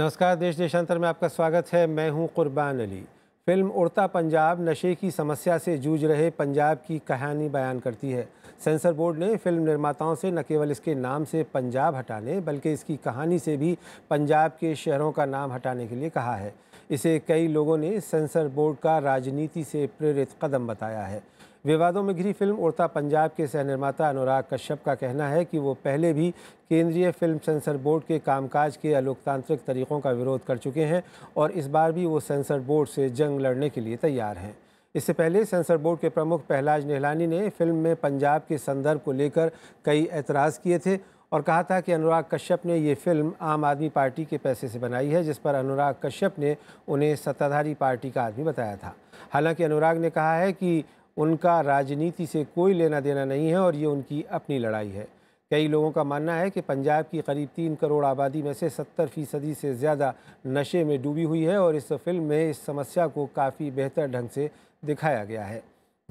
नमस्कार देश देशांतर में आपका स्वागत है मैं हूं कुर्बान अली फिल्म उड़ता पंजाब नशे की समस्या से जूझ रहे पंजाब की कहानी बयान करती है सेंसर बोर्ड ने फिल्म निर्माताओं से न केवल इसके नाम से पंजाब हटाने बल्कि इसकी कहानी से भी पंजाब के शहरों का नाम हटाने के लिए कहा है इसे कई लोगों ने सेंसर बोर्ड का राजनीति से प्रेरित कदम बताया है विवादों में घिरी फिल्म उड़ता पंजाब के सह निर्माता अनुराग कश्यप का कहना है कि वो पहले भी केंद्रीय फिल्म सेंसर बोर्ड के कामकाज के अलोकतांत्रिक तरीक़ों का विरोध कर चुके हैं और इस बार भी वो सेंसर बोर्ड से जंग लड़ने के लिए तैयार हैं इससे पहले सेंसर बोर्ड के प्रमुख पहलाज नेहलानी ने फिल्म में पंजाब के संदर्भ को लेकर कई एतराज़ किए थे और कहा था कि अनुराग कश्यप ने ये फिल्म आम आदमी पार्टी के पैसे से बनाई है जिस पर अनुराग कश्यप ने उन्हें सत्ताधारी पार्टी का आदमी बताया था हालांकि अनुराग ने कहा है कि उनका राजनीति से कोई लेना देना नहीं है और ये उनकी अपनी लड़ाई है कई लोगों का मानना है कि पंजाब की करीब तीन करोड़ आबादी में से सत्तर फीसदी से ज़्यादा नशे में डूबी हुई है और इस फिल्म में इस समस्या को काफ़ी बेहतर ढंग से दिखाया गया है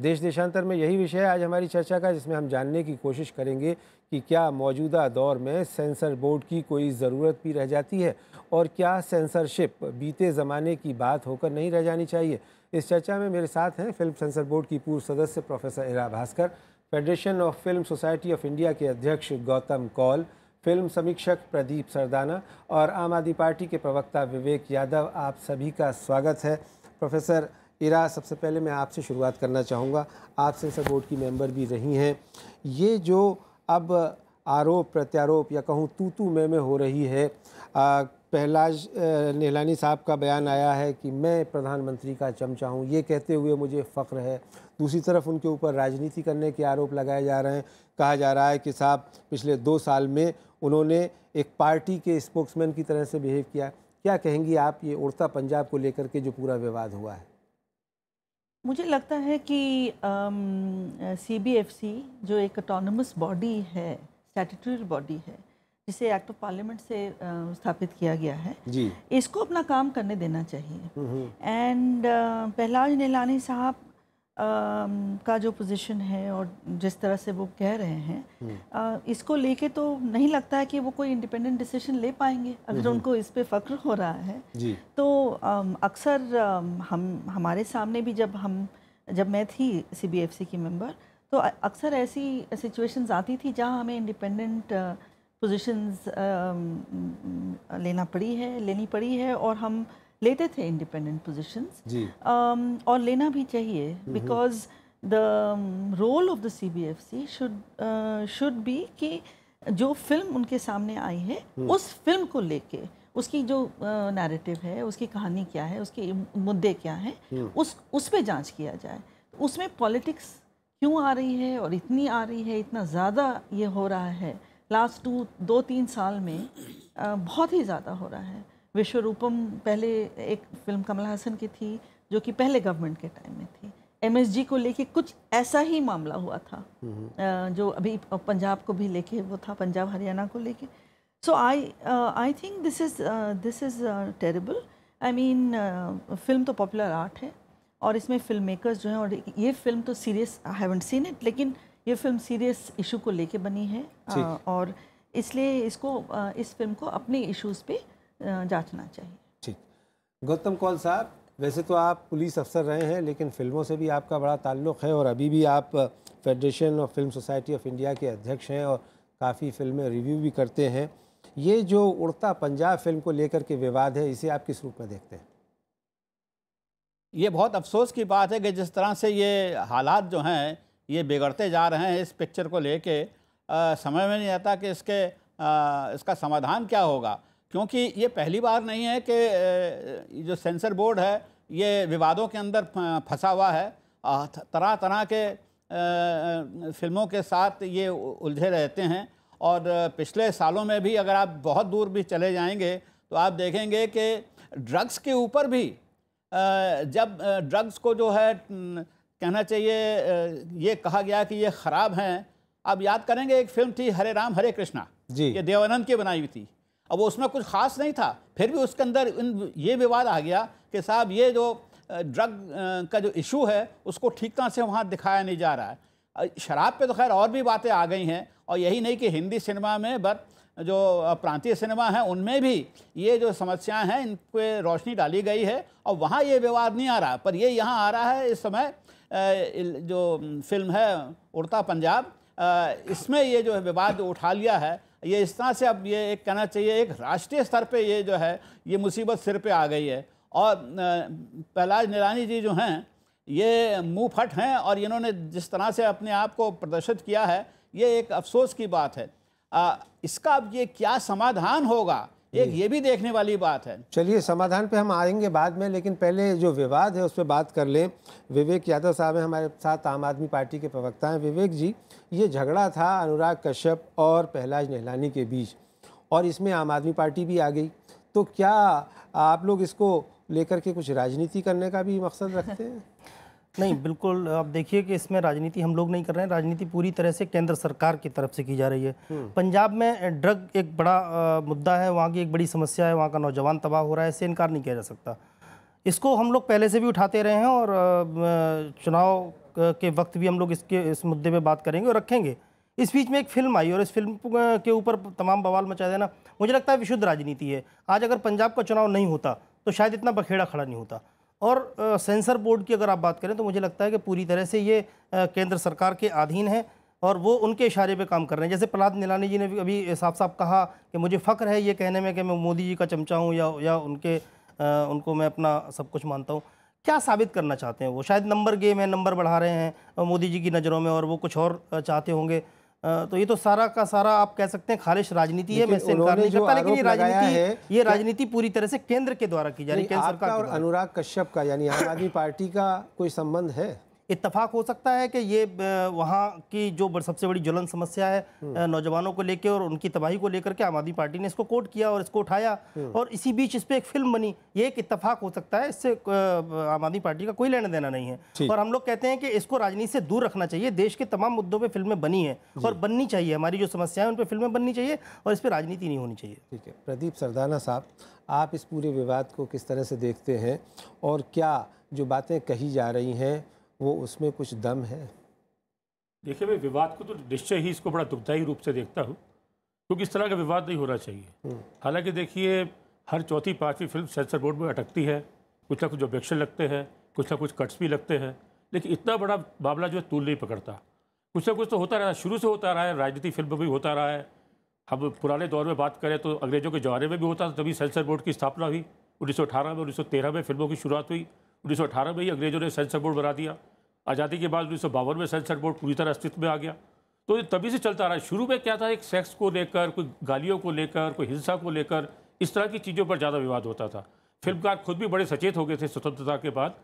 देश देशांतर में यही विषय आज हमारी चर्चा का जिसमें हम जानने की कोशिश करेंगे कि क्या मौजूदा दौर में सेंसर बोर्ड की कोई ज़रूरत भी रह जाती है और क्या सेंसरशिप बीते ज़माने की बात होकर नहीं रह जानी चाहिए इस चर्चा में मेरे साथ हैं फिल्म सेंसर बोर्ड की पूर्व सदस्य professor Ira Bhaskar Federation of Film Society of India के अध्यक्ष गौतम कौल फिल्म समीक्षक प्रदीप सरदाना और आम आदमी पार्टी के प्रवक्ता विवेक यादव आप सभी का स्वागत है प्रोफेसर इरा सबसे पहले मैं आपसे शुरुआत करना चाहूँगा आप सेंसर बोर्ड की मेंबर भी रही हैं ये जो अब आरोप प्रत्यारोप या कहूँ तू तू में में हो रही है आ, पहलाज नेहलानी साहब का बयान आया है कि मैं प्रधानमंत्री का चमचा हूँ ये कहते हुए मुझे फ़ख्र है दूसरी तरफ उनके ऊपर राजनीति करने के आरोप लगाए जा रहे हैं कहा जा रहा है कि साहब पिछले दो साल में उन्होंने एक पार्टी के स्पोक्समैन की तरह से बिहेव किया क्या कहेंगी आप ये उड़ता पंजाब को लेकर के जो पूरा विवाद हुआ है मुझे लगता है कि सी बी एफ सी जो एक ऑटोनमस बॉडी है स्टैटूटरी बॉडी है जिसे एक्ट ऑफ पार्लियामेंट से स्थापित किया गया है जी इसको अपना काम करने देना चाहिए एंड हम्म, हम्म। पहलाज नीलानी साहब का जो पोजीशन है और जिस तरह से वो कह रहे हैं हम्म। इसको लेके तो नहीं लगता है कि वो कोई इंडिपेंडेंट डिसीजन ले पाएंगे अगर उनको इस पे फ़ख्र हो रहा है जी। तो अक्सर हम हमारे सामने भी जब हम जब मैं थी सी की मेंबर तो अक्सर ऐसी सिचुएशंस आती थी जहां हमें इंडिपेंडेंट पोजीशंस um, लेना पड़ी है लेनी पड़ी है और हम लेते थे इंडिपेंडेंट पोजीशंस um, और लेना भी चाहिए because the role of the C B F C should should be कि जो फिल्म उनके सामने आई है हम्म। उस फिल्म को लेके उसकी जो नैरेटिव uh, है उसकी कहानी क्या है उसके मुद्दे क्या हैं हम्म। उस उस पर जाँच किया जाए तो उसमें पॉलिटिक्स क्यों आ रही है और इतनी आ रही है इतना ज़्यादा ये हो रहा है लास्ट टू दो तीन साल में बहुत ही ज़्यादा हो रहा है विश्वरूपम पहले एक फिल्म कमल हासन की थी जो कि पहले गवर्नमेंट के टाइम में थी एमएसजी को लेके कुछ ऐसा ही मामला हुआ था हम्म। जो अभी पंजाब को भी लेके वो था पंजाब हरियाणा को लेके so I I think this is this is terrible I mean film तो पॉपुलर आर्ट है और इसमें फिल्म मेकर्स जो हैं और ये फिल्म तो serious I haven't seen it लेकिन uh, ये फिल्म सीरियस इशू को लेके बनी है आ, और इसलिए इसको आ, इस फिल्म को अपने इश्यूज पे जांचना चाहिए ठीक गौतम कौल साहब वैसे तो आप पुलिस अफसर रहे हैं लेकिन फिल्मों से भी आपका बड़ा ताल्लुक़ है और अभी भी आप Federation of Film Society of India के अध्यक्ष हैं और काफ़ी फिल्में रिव्यू भी करते हैं ये जो उड़ता पंजाब फिल्म को लेकर के विवाद है इसे आप किस रूप में देखते हैं ये बहुत अफसोस की बात है कि जिस तरह से ये हालात जो हैं ये बिगड़ते जा रहे हैं इस पिक्चर को लेके समझ में नहीं आता कि इसके आ, इसका समाधान क्या होगा क्योंकि ये पहली बार नहीं है कि जो सेंसर बोर्ड है ये विवादों के अंदर फंसा हुआ है तरह तरह के आ, फिल्मों के साथ ये उलझे रहते हैं और पिछले सालों में भी अगर आप बहुत दूर भी चले जाएंगे तो आप देखेंगे कि ड्रग्स के ऊपर भी जब ड्रग्स को जो है कहना चाहिए ये कहा गया कि ये ख़राब हैं आप याद करेंगे एक फिल्म थी हरे राम हरे कृष्णा जी ये देवानंद की बनाई हुई थी अब उसमें कुछ खास नहीं था फिर भी उसके अंदर इन ये विवाद आ गया कि साहब ये जो ड्रग का जो इशू है उसको ठीक तरह से वहाँ दिखाया नहीं जा रहा है शराब पे तो खैर और भी बातें आ गई हैं और यही नहीं कि हिंदी सिनेमा में बट जो प्रांतीय सिनेमा हैं उनमें भी ये जो समस्याएं हैं इन पर रोशनी डाली गई है और वहाँ ये विवाद नहीं आ रहा पर ये यहाँ आ रहा है इस समय जो फिल्म है उड़ता पंजाब इसमें ये जो है विवाद उठा लिया है ये इस तरह से अब ये एक कहना चाहिए एक राष्ट्रीय स्तर पे ये जो है ये मुसीबत सिर पे आ गई है और पहलाज निरानी जी जो हैं ये मुँह फट हैं और इन्होंने जिस तरह से अपने आप को प्रदर्शित किया है ये एक अफसोस की बात है आ, इसका अब ये क्या समाधान होगा एक ये भी देखने वाली बात है चलिए समाधान पे हम आएंगे बाद में लेकिन पहले जो विवाद है उस पर बात कर लें विवेक यादव साहब हैं हमारे साथ आम आदमी पार्टी के प्रवक्ता हैं विवेक जी ये झगड़ा था अनुराग कश्यप और पहलाज नहलानी के बीच और इसमें आम आदमी पार्टी भी आ गई तो क्या आप लोग इसको लेकर के कुछ राजनीति करने का भी मकसद रखते हैं नहीं बिल्कुल आप देखिए कि इसमें राजनीति हम लोग नहीं कर रहे हैं राजनीति पूरी तरह से केंद्र सरकार की तरफ से की जा रही है हम्म। पंजाब में ड्रग एक बड़ा मुद्दा है वहाँ की एक बड़ी समस्या है वहाँ का नौजवान तबाह हो रहा है इससे इनकार नहीं किया जा सकता इसको हम लोग पहले से भी उठाते रहे हैं और चुनाव के वक्त भी हम लोग इसके इस मुद्दे पर बात करेंगे और रखेंगे इस बीच में एक फिल्म आई और इस फिल्म के ऊपर तमाम बवाल मचा देना मुझे लगता है विशुद्ध राजनीति है आज अगर पंजाब का चुनाव नहीं होता तो शायद इतना बखेड़ा खड़ा नहीं होता और सेंसर बोर्ड की अगर आप बात करें तो मुझे लगता है कि पूरी तरह से ये केंद्र सरकार के अधीन है और वो उनके इशारे पे काम कर रहे हैं जैसे प्रहलाद नीलानी जी ने भी अभी साफ साफ कहा कि मुझे फ़ख्र है ये कहने में कि मैं मोदी जी का चमचा हूँ या या उनके आ, उनको मैं अपना सब कुछ मानता हूँ क्या साबित करना चाहते हैं वो शायद नंबर गेम है नंबर बढ़ा रहे हैं मोदी जी की नज़रों में और वो कुछ और चाहते होंगे तो ये तो सारा का सारा आप कह सकते हैं खालिश राजनीति है मैं इनकार नहीं करता लेकिन ये राजनीति ये राजनीति पूरी तरह से केंद्र के द्वारा की जा रही है अनुराग कश्यप का यानी आम आदमी पार्टी का कोई संबंध है इतफाक हो सकता है कि ये वहाँ की जो सबसे बड़ी ज्वलन समस्या है हम्म। नौजवानों को लेकर और उनकी तबाही को लेकर के आम आदमी पार्टी ने इसको कोट किया और इसको उठाया हम्म। और इसी बीच इस पर एक फिल्म बनी ये एक इतफाक हो सकता है इससे आम आदमी पार्टी का कोई लेना देना नहीं है और हम लोग कहते हैं कि इसको राजनीति से दूर रखना चाहिए देश के तमाम मुद्दों पर फिल्में बनी है और बननी चाहिए हमारी जो समस्या है उन पर फिल्में बननी चाहिए और इस पर राजनीति नहीं होनी चाहिए ठीक है प्रदीप सरदाना साहब आप इस पूरे विवाद को किस तरह से देखते हैं और क्या जो बातें कही जा रही हैं वो उसमें कुछ दम है देखिए मैं विवाद को तो निश्चय ही इसको बड़ा दुखदायी रूप से देखता हूँ क्योंकि इस तरह का विवाद नहीं होना चाहिए हम्म। हालांकि देखिए हर चौथी पांचवी फिल्म सेंसर बोर्ड में अटकती है कुछ ना कुछ ऑब्जेक्शन लगते हैं कुछ ना कुछ कट्स भी लगते हैं लेकिन इतना बड़ा मामला जो है तूल नहीं पकड़ता कुछ ना कुछ तो होता रहा शुरू से होता रहा है राजनीति फिल्म में भी होता रहा है हम पुराने दौर में बात करें तो अंग्रेजों के जमाने में भी होता था तभी सेंसर बोर्ड की स्थापना हुई उन्नीस में उन्नीस में फिल्मों की शुरुआत हुई उन्नीस में ही अंग्रेज़ों ने सेंसर बोर्ड बना दिया आज़ादी के बाद उन्नीस में सेंसर बोर्ड पूरी तरह अस्तित्व में आ गया तो ये तभी से चलता रहा शुरू में क्या था एक सेक्स को लेकर कोई गालियों को लेकर कोई हिंसा को लेकर इस तरह की चीज़ों पर ज़्यादा विवाद होता था फिल्मकार खुद भी बड़े सचेत हो गए थे स्वतंत्रता के बाद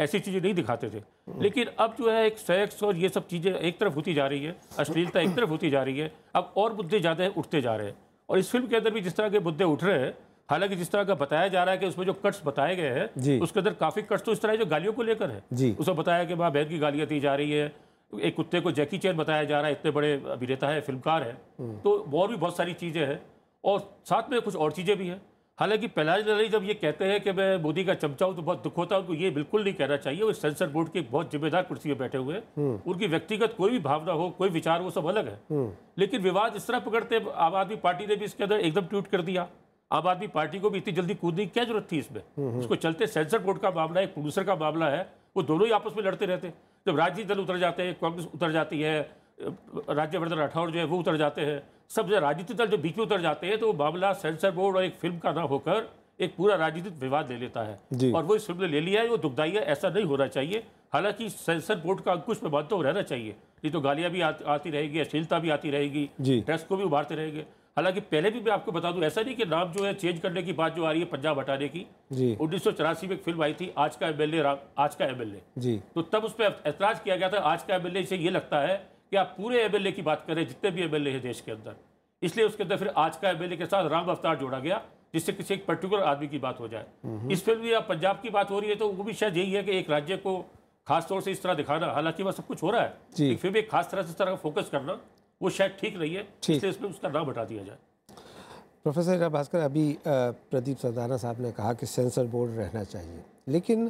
ऐसी चीज़ें नहीं दिखाते थे लेकिन अब जो है एक सेक्स और ये सब चीज़ें एक तरफ होती जा रही है अश्लीलता एक तरफ होती जा रही है अब और मुद्दे ज़्यादा उठते जा रहे हैं और इस फिल्म के अंदर भी जिस तरह के मुद्दे उठ रहे हैं हालांकि जिस तरह का बताया जा रहा है कि उसमें जो कट्स बताए गए हैं उसके अंदर काफ़ी कट्स तो इस तरह जो गालियों को लेकर है जी उसमें बताया कि वहाँ बहन की गालियाँ दी जा रही है एक कुत्ते को जैकी चैन बताया जा रहा है इतने बड़े अभिनेता है फिल्मकार है हम्म। तो और भी बहुत सारी चीज़ें हैं और साथ में कुछ और चीज़ें भी हैं हालांकि पहला लड़ाई जब ये कहते हैं कि मैं मोदी का चमचा हूँ तो बहुत दुख होता है उनको ये बिल्कुल नहीं कहना चाहिए वो सेंसर बोर्ड के बहुत जिम्मेदार कुर्सी में बैठे हुए हैं हम्म। उनकी व्यक्तिगत कोई भी भावना हो कोई विचार वो सब अलग है हम्म। लेकिन विवाद इस तरह पकड़ते आम आदमी पार्टी ने भी इसके अंदर एकदम ट्वीट कर दिया आम आदमी पार्टी को भी इतनी जल्दी कूदने की क्या जरूरत थी इसमें उसको हम्म, हम्म। चलते सेंसर बोर्ड का मामला है प्रोड्यूसर का मामला है वो दोनों ही आपस में लड़ते रहते हैं जब राजनीतिक दल उतर जाते हैं कांग्रेस उतर जाती है राज्यवर्धन राठौर जो है वो उतर जाते हैं सब राजनीतिक दल जो बीच में उतर जाते हैं तो वो मामला सेंसर बोर्ड और एक फिल्म का ना होकर एक पूरा राजनीतिक विवाद ले लेता है और वो इस फिल्म ने ले लिया है वो दुखदाई है ऐसा नहीं होना चाहिए हालांकि सेंसर बोर्ड का अंकुश में बात तो रहना चाहिए नहीं तो गालियां भी आती रहेगी अश्लीलता भी आती रहेगी ट्रेस को भी उभारते रहेंगे हालांकि पहले भी मैं आपको बता दूं ऐसा नहीं कि नाम जो है चेंज करने की बात जो आ रही है पंजाब हटाने की जी उन्नीस में एक फिल्म आई थी आज का एमएलए आज का एमएलए जी तो तब उस पर ऐतराज किया गया था आज का एमएलए इसे ये लगता है कि आप पूरे एमएलए की बात करें जितने भी एमएलए हैं देश के अंदर इसलिए उसके अंदर फिर आज का एमएलए के साथ राम अवतार जोड़ा गया जिससे किसी एक पर्टिकुलर आदमी की बात हो जाए हम्म। इस फिल्म में पंजाब की बात हो रही है तो वो भी शायद यही है कि एक राज्य को खासतौर से इस तरह दिखाना हालांकि वह सब कुछ हो रहा है फिर भी एक खास तरह से इस तरह का फोकस करना वो शायद ठीक रही है इसलिए इसमें उसका नाम हटा दिया जाए प्रोफेसर भास्कर अभी प्रदीप सरदाना साहब ने कहा कि सेंसर बोर्ड रहना चाहिए लेकिन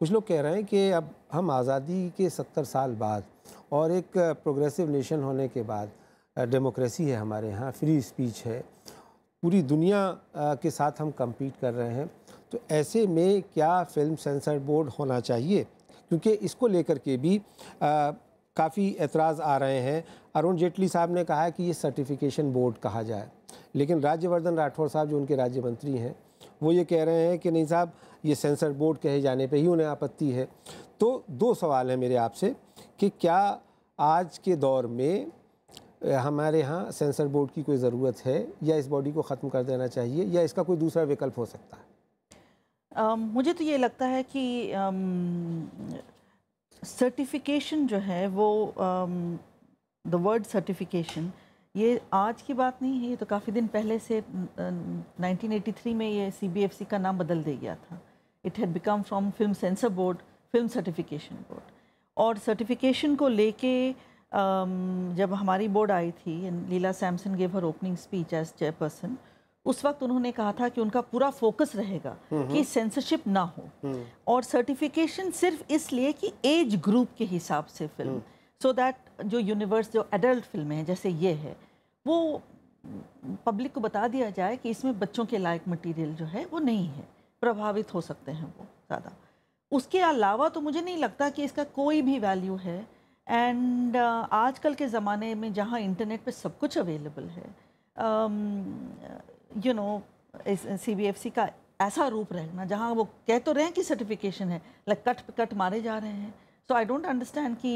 कुछ लोग कह रहे हैं कि अब हम आज़ादी के सत्तर साल बाद और एक प्रोग्रेसिव नेशन होने के बाद डेमोक्रेसी है हमारे यहाँ फ्री स्पीच है पूरी दुनिया के साथ हम कम्पीट कर रहे हैं तो ऐसे में क्या फिल्म सेंसर बोर्ड होना चाहिए क्योंकि इसको लेकर के भी काफ़ी एतराज़ आ रहे हैं अरुण जेटली साहब ने कहा है कि ये सर्टिफिकेशन बोर्ड कहा जाए लेकिन राज्यवर्धन राठौर साहब जो उनके राज्य मंत्री हैं वो ये कह रहे हैं कि नहीं साहब ये सेंसर बोर्ड कहे जाने पे ही उन्हें आपत्ति है तो दो सवाल हैं मेरे आपसे कि क्या आज के दौर में हमारे यहाँ सेंसर बोर्ड की कोई ज़रूरत है या इस बॉडी को ख़त्म कर देना चाहिए या इसका कोई दूसरा विकल्प हो सकता है आ, मुझे तो ये लगता है कि सर्टिफिकेशन जो है वो द वर्ड सर्टिफिकेशन ये आज की बात नहीं है ये तो काफ़ी दिन पहले से uh, 1983 में ये सी का नाम बदल दिया गया था it had become from film censor board film certification board और सर्टिफिकेशन को लेके um, जब हमारी बोर्ड आई थी Leela Samson gave her opening speech as chairperson उस वक्त उन्होंने कहा था कि उनका पूरा फोकस रहेगा कि सेंसरशिप ना हो हम्म। और सर्टिफिकेशन सिर्फ इसलिए कि एज ग्रुप के हिसाब से फिल्म सो दैट जो यूनिवर्स जो एडल्ट फिल्में हैं जैसे ये है वो पब्लिक को बता दिया जाए कि इसमें बच्चों के लायक मटेरियल जो है वो नहीं है प्रभावित हो सकते हैं वो ज़्यादा उसके अलावा तो मुझे नहीं लगता कि इसका कोई भी वैल्यू है एंड uh, आजकल के ज़माने में जहाँ इंटरनेट पे सब कुछ अवेलेबल है um, you know C B F C का ऐसा रूप रहना जहाँ वो कह तो रहे हैं कि सर्टिफिकेशन है लाइक कट कट मारे जा रहे हैं सो आई डोंट अंडरस्टैंड कि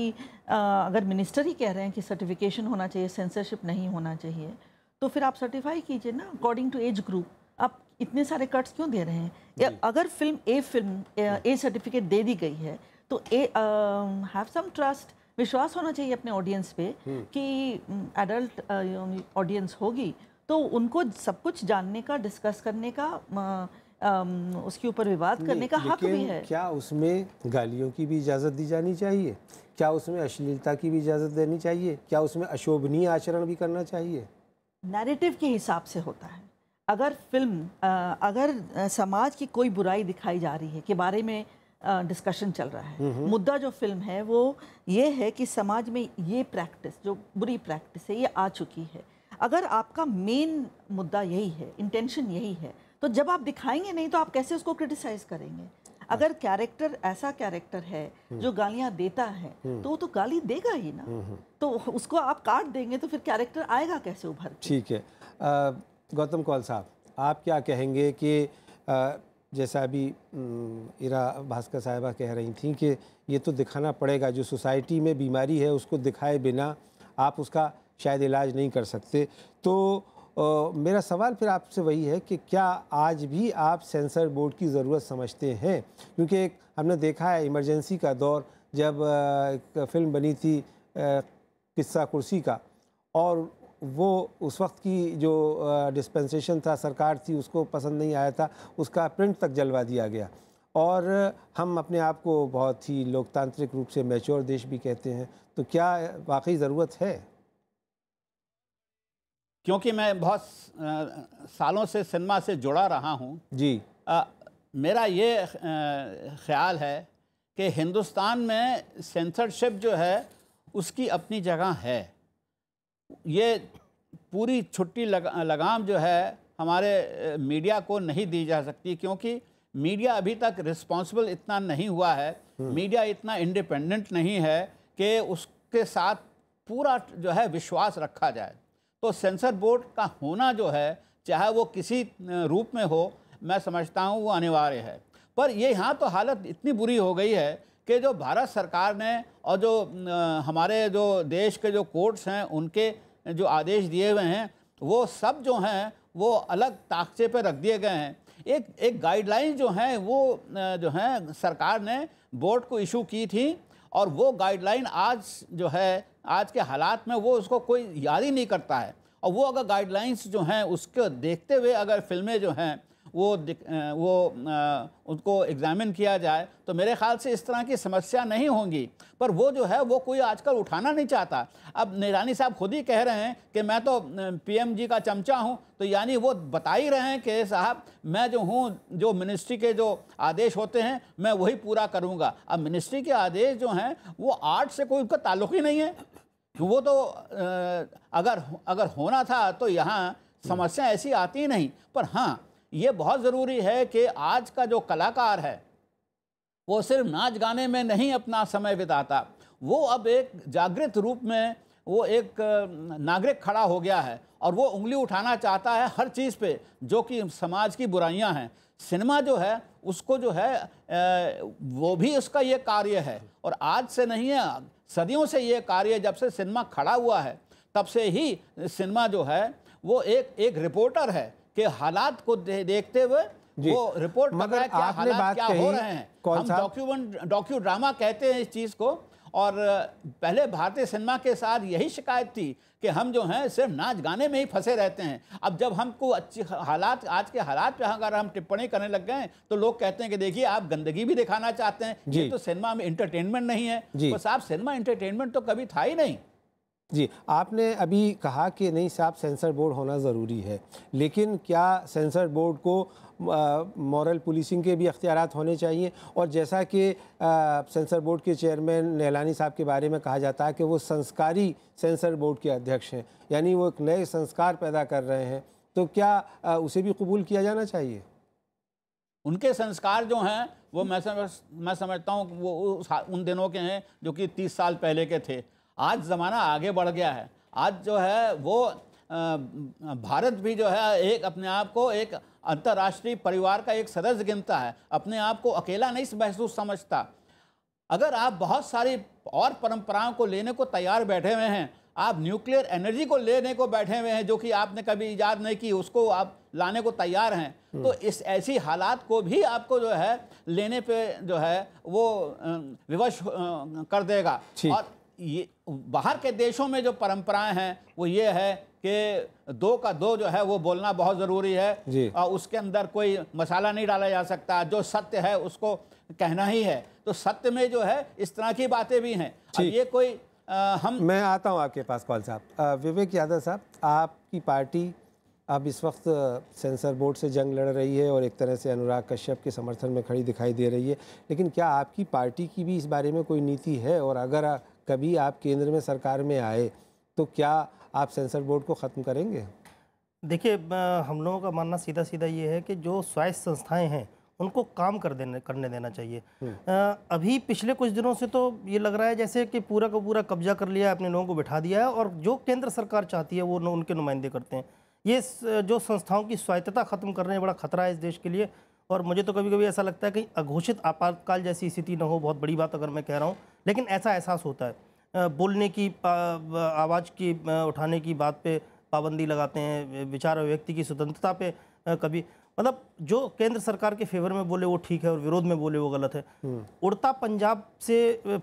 अगर मिनिस्टर ही कह रहे हैं कि सर्टिफिकेशन होना चाहिए सेंसरशिप नहीं होना चाहिए तो फिर आप सर्टिफाई कीजिए ना अकॉर्डिंग टू एज ग्रुप आप इतने सारे कट्स क्यों दे रहे हैं या अगर film A film A certificate दे दी गई है तो ए हैव सम ट्रस्ट विश्वास होना चाहिए अपने ऑडियंस पे हम्म। कि एडल्ट ऑडियंस होगी तो उनको सब कुछ जानने का डिस्कस करने का आ, उसके ऊपर विवाद करने का हक भी है क्या उसमें गालियों की भी इजाज़त दी जानी चाहिए क्या उसमें अश्लीलता की भी इजाज़त देनी चाहिए क्या उसमें अशोभनीय आचरण भी करना चाहिए नैरेटिव के हिसाब से होता है अगर फिल्म अगर समाज की कोई बुराई दिखाई जा रही है के बारे में डिस्कशन चल रहा है मुद्दा जो फिल्म है वो ये है कि समाज में ये प्रैक्टिस जो बुरी प्रैक्टिस है ये आ चुकी है अगर आपका मेन मुद्दा यही है इंटेंशन यही है तो जब आप दिखाएंगे नहीं तो आप कैसे उसको क्रिटिसाइज करेंगे अगर कैरेक्टर ऐसा कैरेक्टर है हम्म। जो गालियां देता है हम्म। तो वो तो गाली देगा ही ना हम्म, तो उसको आप काट देंगे तो फिर कैरेक्टर आएगा कैसे उभर ठीक है गौतम कौल साहब आप क्या कहेंगे कि जैसा अभी इरा भास्कर साहिबा कह रही थी कि ये तो दिखाना पड़ेगा जो सोसाइटी में बीमारी है उसको दिखाए बिना आप उसका शायद इलाज नहीं कर सकते तो आ, मेरा सवाल फिर आपसे वही है कि क्या आज भी आप सेंसर बोर्ड की ज़रूरत समझते हैं क्योंकि हमने देखा है इमरजेंसी का दौर जब आ, फिल्म बनी थी किस्सा कुर्सी का और वो उस वक्त की जो डिस्पेंसेशन था सरकार थी उसको पसंद नहीं आया था उसका प्रिंट तक जलवा दिया गया और हम अपने आप को बहुत ही लोकतांत्रिक रूप से मैच्योर देश भी कहते हैं तो क्या वाकई ज़रूरत है क्योंकि मैं बहुत सालों से सिनेमा से जुड़ा रहा हूँ जी आ, मेरा ये ख्याल है कि हिंदुस्तान में सेंसरशिप जो है उसकी अपनी जगह है ये पूरी छुट्टी लगा, लगाम जो है हमारे मीडिया को नहीं दी जा सकती क्योंकि मीडिया अभी तक रिस्पॉन्सिबल इतना नहीं हुआ है हम्म। मीडिया इतना इंडिपेंडेंट नहीं है कि उसके साथ पूरा जो है विश्वास रखा जाए तो सेंसर बोर्ड का होना जो है चाहे वो किसी रूप में हो मैं समझता हूँ वो अनिवार्य है पर ये यहाँ तो हालत इतनी बुरी हो गई है कि जो भारत सरकार ने और जो हमारे जो देश के जो कोर्ट्स हैं उनके जो आदेश दिए हुए हैं वो सब जो हैं वो अलग ताकचे पर रख दिए गए हैं एक एक गाइडलाइन जो हैं वो जो हैं सरकार ने बोर्ड को इशू की थी और वो गाइडलाइन आज जो है आज के हालात में वो उसको कोई याद ही नहीं करता है और वो अगर गाइडलाइंस जो हैं उसको देखते हुए अगर फिल्में जो हैं वो वो उनको एग्ज़ामिन किया जाए तो मेरे ख्याल से इस तरह की समस्या नहीं होंगी पर वो जो है वो कोई आजकल उठाना नहीं चाहता अब निरानी साहब खुद ही कह रहे हैं कि मैं तो पीएमजी का चमचा हूं तो यानी वो बता ही रहे हैं कि साहब मैं जो हूं जो मिनिस्ट्री के जो आदेश होते हैं मैं वही पूरा करूँगा अब मिनिस्ट्री के आदेश जो हैं वो आर्ट से कोई उनका ताल्लुक ही नहीं है वो तो अगर अगर होना था तो यहाँ समस्या ऐसी आती नहीं पर हाँ ये बहुत ज़रूरी है कि आज का जो कलाकार है वो सिर्फ नाच गाने में नहीं अपना समय बिताता वो अब एक जागृत रूप में वो एक नागरिक खड़ा हो गया है और वो उंगली उठाना चाहता है हर चीज़ पे जो कि समाज की बुराइयां हैं सिनेमा जो है उसको जो है वो भी उसका ये कार्य है और आज से नहीं है सदियों से ये कार्य जब से सिनेमा खड़ा हुआ है तब से ही सिनेमा जो है वो एक एक रिपोर्टर है के हालात को दे, देखते हुए वो रिपोर्ट मगर क्या आपने बात क्या हो रहे हैं हम डॉक्यूमेंट डॉक्यू ड्रामा कहते हैं इस चीज़ को और पहले भारतीय सिनेमा के साथ यही शिकायत थी कि हम जो हैं सिर्फ नाच गाने में ही फंसे रहते हैं अब जब हमको अच्छी हालात आज के हालात पे अगर हम टिप्पणी करने लग गए तो लोग कहते हैं कि देखिए आप गंदगी भी दिखाना चाहते हैं ये तो सिनेमा में इंटरटेनमेंट नहीं है तो साहब सिनेमा इंटरटेनमेंट तो कभी था ही नहीं जी आपने अभी कहा कि नहीं साहब सेंसर बोर्ड होना ज़रूरी है लेकिन क्या सेंसर बोर्ड को मॉरल पुलिसिंग के भी अख्तियार होने चाहिए और जैसा कि सेंसर बोर्ड के चेयरमैन नहलानी साहब के बारे में कहा जाता है कि वो संस्कारी सेंसर बोर्ड के अध्यक्ष हैं यानी वो एक नए संस्कार पैदा कर रहे हैं तो क्या आ, उसे भी कबूल किया जाना चाहिए उनके संस्कार जो हैं वो मैं समझ मैं समझता हूँ वो उन दिनों के हैं जो कि तीस साल पहले के थे आज ज़माना आगे बढ़ गया है आज जो है वो भारत भी जो है एक अपने आप को एक अंतर्राष्ट्रीय परिवार का एक सदस्य गिनता है अपने आप को अकेला नहीं महसूस समझता अगर आप बहुत सारी और परंपराओं को लेने को तैयार बैठे हुए हैं आप न्यूक्लियर एनर्जी को लेने को बैठे हुए हैं जो कि आपने कभी इजाद नहीं की उसको आप लाने को तैयार हैं हम्म। तो इस ऐसी हालात को भी आपको जो है लेने पे जो है वो विवश कर देगा और ये बाहर के देशों में जो परंपराएं हैं वो ये है कि दो का दो जो है वो बोलना बहुत ज़रूरी है और उसके अंदर कोई मसाला नहीं डाला जा सकता जो सत्य है उसको कहना ही है तो सत्य में जो है इस तरह की बातें भी हैं ये कोई आ, हम मैं आता हूँ आपके पास कॉल साहब विवेक यादव साहब आपकी पार्टी अब इस वक्त सेंसर बोर्ड से जंग लड़ रही है और एक तरह से अनुराग कश्यप के समर्थन में खड़ी दिखाई दे रही है लेकिन क्या आपकी पार्टी की भी इस बारे में कोई नीति है और अगर कभी आप केंद्र में सरकार में आए तो क्या आप सेंसर बोर्ड को ख़त्म करेंगे देखिए हम लोगों का मानना सीधा सीधा ये है कि जो स्वायत्त संस्थाएं हैं उनको काम कर देने करने देना चाहिए आ, हम्म। अभी पिछले कुछ दिनों से तो ये लग रहा है जैसे कि पूरा का पूरा कब्जा कर लिया है अपने लोगों को बिठा दिया है और जो केंद्र सरकार चाहती है वो उनके नुमाइंदे करते हैं ये जो संस्थाओं की स्वायत्तता ख़त्म करने बड़ा खतरा है इस देश के लिए और मुझे तो कभी कभी ऐसा लगता है कि अघोषित आपातकाल जैसी स्थिति ना हो बहुत बड़ी बात अगर मैं कह रहा हूँ लेकिन ऐसा एहसास होता है बोलने की आवाज़ की उठाने की बात पे पाबंदी लगाते हैं विचार अभिव्यक्ति की स्वतंत्रता पे कभी मतलब जो केंद्र सरकार के फेवर में बोले वो ठीक है और विरोध में बोले वो गलत है उड़ता पंजाब से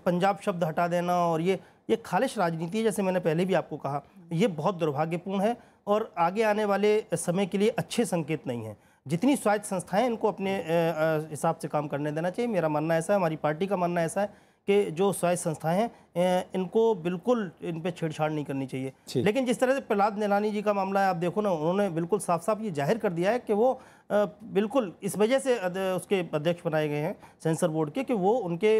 पंजाब शब्द हटा देना और ये ये खालिश राजनीति है जैसे मैंने पहले भी आपको कहा ये बहुत दुर्भाग्यपूर्ण है और आगे आने वाले समय के लिए अच्छे संकेत नहीं हैं जितनी स्वायत्त संस्थाएं इनको अपने हिसाब से काम करने देना चाहिए मेरा मानना ऐसा है हमारी पार्टी का मानना ऐसा है कि जो स्वायत्त संस्थाएं हैं इनको बिल्कुल इन पर छेड़छाड़ नहीं करनी चाहिए लेकिन जिस तरह से प्रहलाद नीलानी जी का मामला है आप देखो ना उन्होंने बिल्कुल साफ साफ ये जाहिर कर दिया है कि वो बिल्कुल इस वजह से उसके अध्यक्ष बनाए गए हैं सेंसर बोर्ड के कि वो उनके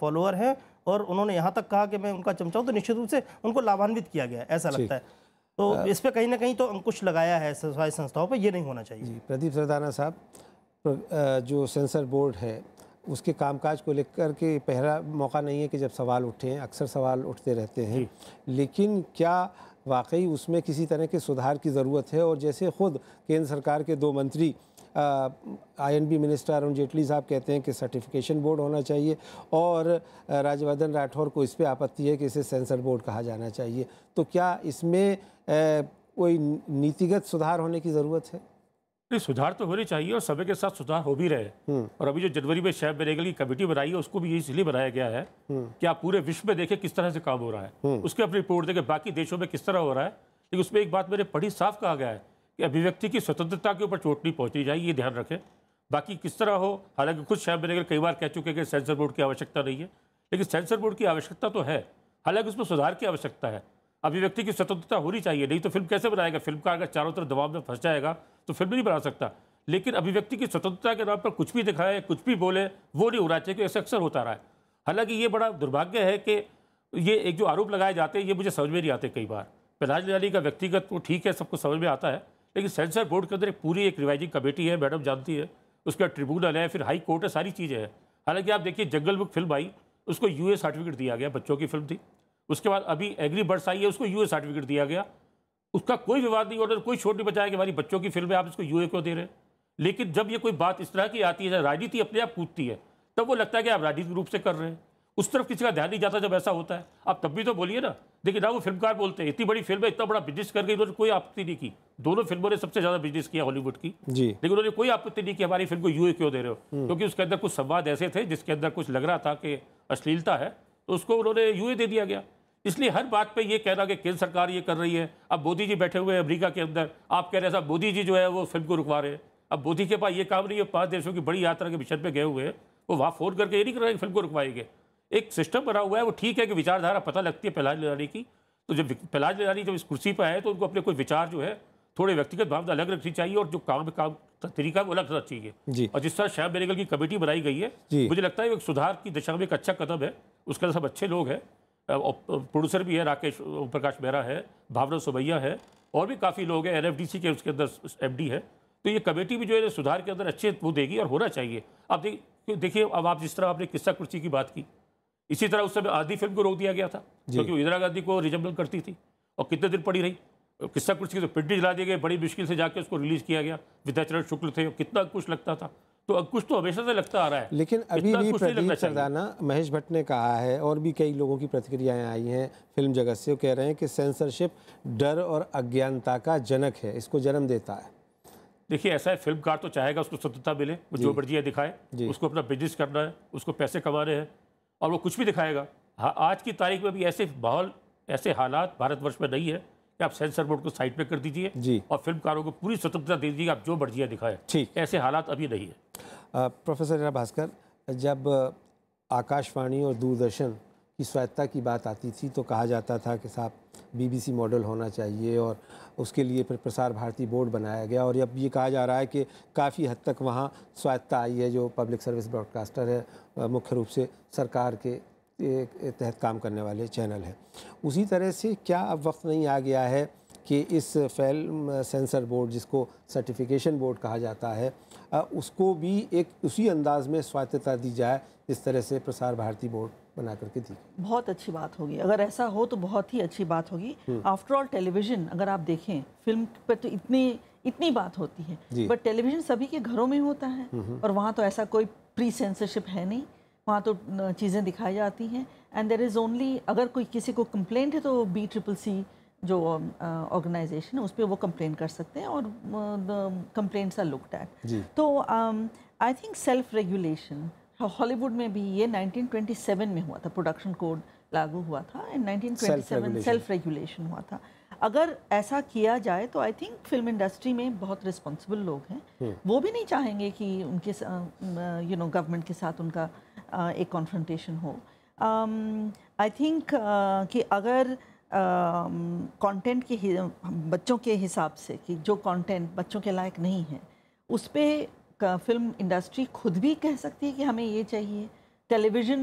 फॉलोअर हैं और उन्होंने यहाँ तक कहा कि मैं उनका चमचाऊँ तो निश्चित रूप से उनको लाभान्वित किया गया ऐसा लगता है तो हाँ। इस पर कहीं ना कहीं तो अंकुश लगाया है स्वास्थ्य संस्थाओं पर यह नहीं होना चाहिए जी प्रदीप सरदाना साहब जो सेंसर बोर्ड है उसके कामकाज को लेकर के पहला मौका नहीं है कि जब सवाल उठे हैं अक्सर सवाल उठते रहते हैं लेकिन क्या वाकई उसमें किसी तरह के सुधार की ज़रूरत है और जैसे खुद केंद्र सरकार के दो मंत्री आईएनबी मिनिस्टर अरुण जेटली साहब कहते हैं कि सर्टिफिकेशन बोर्ड होना चाहिए और राज्यवर्धन राठौर को इस पर आपत्ति है कि इसे सेंसर बोर्ड कहा जाना चाहिए तो क्या इसमें कोई नीतिगत सुधार होने की ज़रूरत है नहीं सुधार तो होने चाहिए और समय के साथ सुधार हो भी रहे हम्म। और अभी जो जनवरी में शैब बनेगल की कमेटी बनाई है उसको भी इसलिए बनाया गया है हम्म। कि आप पूरे विश्व में देखें किस तरह से काम हो रहा है हम्म। उसके अपनी रिपोर्ट देखें बाकी देशों में किस तरह हो रहा है लेकिन उसमें एक बात मेरे पढ़ी साफ कहा गया है कि अभिव्यक्ति की स्वतंत्रता के ऊपर चोट नहीं पहुंचनी चाहिए ये ध्यान रखें बाकी किस तरह हो हालांकि खुद शहर मैंने कई बार कह चुके हैं कि सेंसर बोर्ड की आवश्यकता नहीं है लेकिन सेंसर बोर्ड की आवश्यकता तो है हालांकि उसमें सुधार की आवश्यकता है अभिव्यक्ति की स्वतंत्रता होनी चाहिए नहीं तो फिल्म कैसे बनाएगा फिल्म का अगर चारों तरफ दबाव में फंस जाएगा तो फिल्म नहीं बना सकता लेकिन अभिव्यक्ति की स्वतंत्रता के नाम पर कुछ भी दिखाए कुछ भी बोले वो नहीं होना चाहिए क्योंकि अक्सर होता रहा है हालांकि ये बड़ा दुर्भाग्य है कि ये एक जो आरोप लगाए जाते हैं ये मुझे समझ में नहीं आते कई बार पहलाज लाली का व्यक्तिगत वो ठीक है सबको समझ में आता है लेकिन सेंसर बोर्ड के अंदर एक पूरी एक रिवाइजिंग कमेटी है मैडम जानती है उसके बाद ट्रिब्यूनल है फिर हाई कोर्ट है सारी चीज़ें हैं हालांकि आप देखिए जंगल बुक फिल्म आई उसको यू सर्टिफिकेट दिया गया बच्चों की फिल्म थी उसके बाद अभी एग्री बर्ड्स आई है उसको यू सर्टिफिकेट दिया गया उसका कोई विवाद नहीं ऑर्डर कोई छोट नहीं बचाया कि हमारी बच्चों की फिल्म है आप इसको यू को दे रहे हैं लेकिन जब ये कोई बात इस तरह की आती है राजनीति अपने आप कूदती है तब वो लगता है कि आप राजनीतिक रूप से कर रहे हैं उस तरफ किसी का ध्यान नहीं जाता जब ऐसा होता है आप तब भी तो बोलिए ना देखिए ना वो फिल्मकार बोलते हैं इतनी बड़ी फिल्म है इतना बड़ा बिजनेस करके इन्होंने उन्होंने कोई आपत्ति नहीं की दोनों फिल्मों ने सबसे ज़्यादा बिजनेस किया हॉलीवुड की जी लेकिन उन्होंने कोई आपत्ति नहीं की हमारी फिल्म को यूए क्यों दे रहे हो हम्म। क्योंकि उसके अंदर कुछ संवाद ऐसे थे जिसके अंदर कुछ लग रहा था कि अश्लीलता है तो उसको उन्होंने यूए दे दिया गया इसलिए हर बात यह कह कहना कि केंद्र सरकार ये कर रही है अब मोदी जी बैठे हुए हैं अमरीका के अंदर आप कह रहे हैं मोदी जी जो है वो फिल्म को रुकवा रहे हैं अब मोदी के पास ये काम नहीं है पांच देशों की बड़ी यात्रा के मिशन पर गए हुए हैं वो वहाँ फ़ोन करके ये नहीं कर रहे फिल्म को रुकवाएंगे एक सिस्टम बना हुआ है वो ठीक है कि विचारधारा पता लगती है पहलाज लारी की तो जब पहलाज लारी जब इस कुर्सी पर आए तो उनको अपने कोई विचार जो है थोड़े व्यक्तिगत भावना अलग रखनी चाहिए और जो काम काम तरीका वो अलग रखना चाहिए और जिस तरह श्याम बेनेगल की कमेटी बनाई गई है मुझे लगता है सुधार की दिशा में एक अच्छा कदम है उसके सब अच्छे लोग हैं प्रोड्यूसर भी है राकेश प्रकाश मेहरा है भावना सोमैया है और भी काफ़ी लोग हैं एनएफडीसी के उसके अंदर एमडी है तो ये कमेटी भी जो है सुधार के अंदर अच्छे वो देगी और होना चाहिए आप देखिए अब आप जिस तरह आपने किस्सा कुर्सी की बात की इसी तरह उस समय आधी फिल्म को रोक दिया गया था क्योंकि इंदिरा गांधी को रिजम्बल करती थी और कितने दिन पड़ी रही किस्सा कुछ की तो पिंडी जला दिए गए बड़ी मुश्किल से जाके उसको रिलीज किया गया विद्याचरण शुक्ल थे कितना कुछ लगता था तो अब कुछ तो हमेशा से लगता आ रहा है लेकिन अभी भी प्रदीप सरदाना महेश भट्ट ने कहा है और भी कई लोगों की प्रतिक्रियाएं आई हैं फिल्म जगत से वो कह रहे हैं कि सेंसरशिप डर और अज्ञानता का जनक है इसको जन्म देता है देखिए ऐसा है फिल्मकार तो चाहेगा उसको स्वतंत्रता मिले वो जो मर्जी दिखाए उसको अपना बिजनेस करना है उसको पैसे कमाने हैं और वो कुछ भी दिखाएगा हाँ आज की तारीख में भी ऐसे माहौल ऐसे हालात भारतवर्ष में नहीं है कि आप सेंसर बोर्ड को साइड पे कर दीजिए जी और फिल्मकारों को पूरी स्वतंत्रता दे दीजिए आप जो मर्जियाँ दिखाएं ठीक ऐसे हालात अभी नहीं है आ, प्रोफेसर रीना भास्कर जब आकाशवाणी और दूरदर्शन की स्वायत्ता की बात आती थी तो कहा जाता था कि साहब बीबीसी मॉडल होना चाहिए और उसके लिए फिर प्रसार भारती बोर्ड बनाया गया और अब ये कहा जा रहा है कि काफ़ी हद तक वहाँ स्वायत्ता आई है जो पब्लिक सर्विस ब्रॉडकास्टर है मुख्य रूप से सरकार के तहत काम करने वाले चैनल हैं उसी तरह से क्या अब वक्त नहीं आ गया है कि इस फिल्म सेंसर बोर्ड जिसको सर्टिफिकेशन बोर्ड कहा जाता है उसको भी एक उसी अंदाज में स्वायत्ता दी जाए जिस तरह से प्रसार भारती बोर्ड बना करके दी बहुत अच्छी बात होगी अगर ऐसा हो तो बहुत ही अच्छी बात होगी आफ्टर ऑल टेलीविज़न अगर आप देखें फिल्म पर तो इतनी इतनी बात होती है बट टेलीविज़न सभी के घरों में होता है हम्म। और वहाँ तो ऐसा कोई प्री सेंसरशिप है नहीं वहाँ तो चीज़ें दिखाई जाती हैं एंड देर इज़ ओनली अगर कोई किसी को कंप्लेंट है तो बी ट्रिपल सी जो ऑर्गेनाइजेशन uh, है उस पर वो कंप्लेन कर सकते हैं और कंप्लेंट्स आर लुकड एट तो I think self regulation Hollywood हाँ, में भी ये 1927 में हुआ था प्रोडक्शन कोड लागू हुआ था एंड 1927 सेल्फ रेगुलेशन हुआ था अगर ऐसा किया जाए तो आई थिंक फिल्म इंडस्ट्री में बहुत रिस्पॉन्सिबल लोग हैं हम्म। वो भी नहीं चाहेंगे कि उनके यू नो गवर्नमेंट के साथ उनका uh, एक कॉन्फ्रेंटेशन हो आई um, थिंक uh, कि अगर कंटेंट uh, के बच्चों के हिसाब से कि जो कंटेंट बच्चों के लायक नहीं है उस पर फिल्म इंडस्ट्री खुद भी कह सकती है कि हमें ये चाहिए television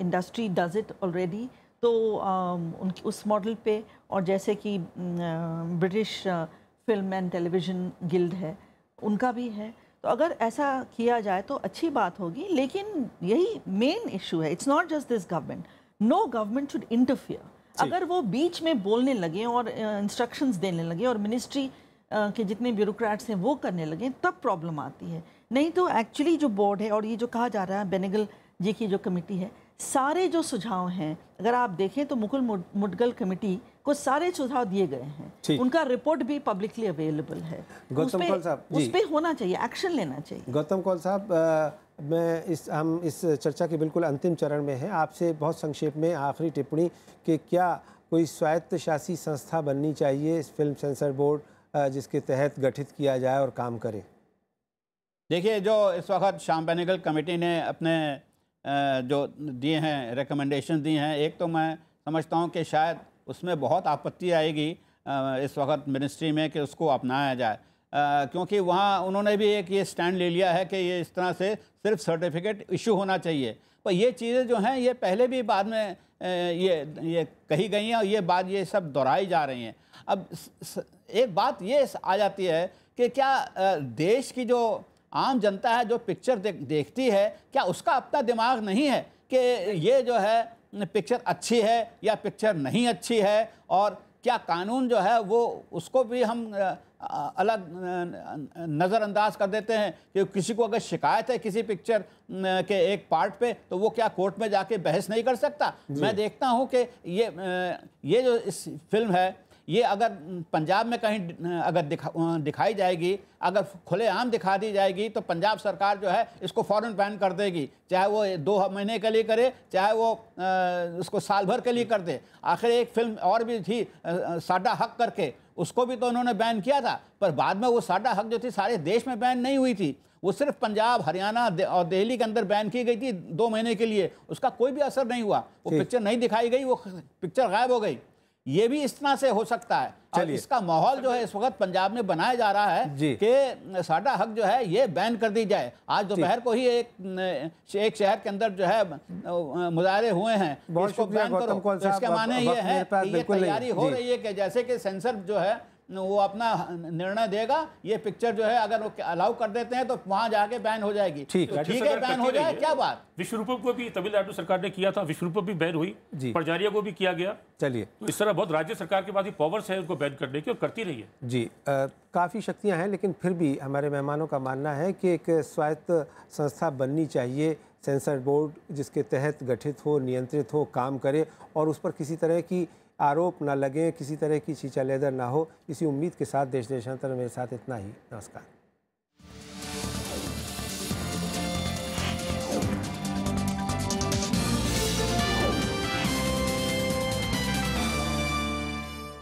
industry does it already तो उनकी उस मॉडल पे और जैसे कि British film and television guild है उनका भी है तो अगर ऐसा किया जाए तो अच्छी बात होगी लेकिन यही मेन इशू है it's not just this government no government should interfere अगर वो बीच में बोलने लगे और इंस्ट्रक्शंस देने लगे और मिनिस्ट्री के जितने ब्यूरोक्रेट्स हैं वो करने लगे तब प्रॉब्लम आती है नहीं तो एक्चुअली जो बोर्ड है और ये जो कहा जा रहा है बेनेगल जी की जो कमेटी है सारे जो सुझाव हैं अगर आप देखें तो मुकुल मुडगल कमेटी को सारे सुझाव दिए गए हैं उनका रिपोर्ट भी पब्लिकली अवेलेबल है गौतम कौल साहब उस पर होना चाहिए एक्शन लेना चाहिए गौतम कौल साहब मैं इस हम इस चर्चा के बिल्कुल अंतिम चरण में हैं आपसे बहुत संक्षेप में आखिरी टिप्पणी कि क्या कोई स्वायत्त शासी संस्था बननी चाहिए फिल्म सेंसर बोर्ड जिसके तहत गठित किया जाए और काम करे देखिए जो इस वक्त शाम बैनिकल कमेटी ने अपने जो दिए हैं रिकमेंडेशन दिए हैं एक तो मैं समझता हूँ कि शायद उसमें बहुत आपत्ति आएगी इस वक्त मिनिस्ट्री में कि उसको अपनाया जाए क्योंकि वहाँ उन्होंने भी एक ये स्टैंड ले लिया है कि ये इस तरह से सिर्फ सर्टिफिकेट इशू होना चाहिए पर ये चीज़ें जो हैं ये पहले भी बाद में ये ये कही गई हैं और ये बात ये सब दोहराई जा रही हैं अब एक बात ये आ जाती है कि क्या देश की जो आम जनता है जो पिक्चर देख, देखती है क्या उसका अपना दिमाग नहीं है कि ये जो है पिक्चर अच्छी है या पिक्चर नहीं अच्छी है और क्या कानून जो है वो उसको भी हम अलग नज़रअंदाज कर देते हैं कि किसी को अगर शिकायत है किसी पिक्चर के एक पार्ट पे तो वो क्या कोर्ट में जाके बहस नहीं कर सकता मैं देखता हूँ कि ये ये जो इस फिल्म है ये अगर पंजाब में कहीं अगर दिखा दिखाई जाएगी अगर खुलेआम दिखा दी जाएगी तो पंजाब सरकार जो है इसको फ़ौरन बैन कर देगी चाहे वो दो महीने के लिए करे चाहे वो इसको साल भर के लिए कर दे आखिर एक फिल्म और भी थी साडा हक करके उसको भी तो उन्होंने बैन किया था पर बाद में वो साडा हक जो थी सारे देश में बैन नहीं हुई थी वो सिर्फ पंजाब हरियाणा और दिल्ली के अंदर बैन की गई थी दो महीने के लिए उसका कोई भी असर नहीं हुआ वो पिक्चर नहीं दिखाई गई वो पिक्चर गायब हो गई ये भी इस तरह से हो सकता है और इसका माहौल जो है इस वक्त पंजाब में बनाया जा रहा है कि साडा हक जो है ये बैन कर दी जाए आज दोपहर को ही एक एक शहर के अंदर जो है मुजाहरे हुए हैं इसको बैन करो तो इसके माने ये है कि ये तैयारी हो रही है कि जैसे कि सेंसर जो है वो अपना निर्णय देगा ये पिक्चर जो है अगर वो अलाउ कर देते हैं तो वहां जाके बैन हो जाएगी ठीक है तो ठीक है बैन हो जाए क्या बात विश्वरूपम को भी तमिलनाडु सरकार ने किया था विश्वरूपम भी बैन हुई परजारिया को भी किया गया चलिए तो इस तरह बहुत राज्य सरकार के पास ही पावर्स है उनको बैन करने की और करती रही है जी काफ़ी शक्तियाँ हैं लेकिन फिर भी हमारे मेहमानों का मानना है कि एक स्वायत्त संस्था बननी चाहिए सेंसर बोर्ड जिसके तहत गठित हो नियंत्रित हो काम करे और उस पर किसी तरह की आरोप ना लगे किसी तरह की छींचा लेदर ना हो इसी उम्मीद के साथ देश देशांतर मेरे साथ इतना ही नमस्कार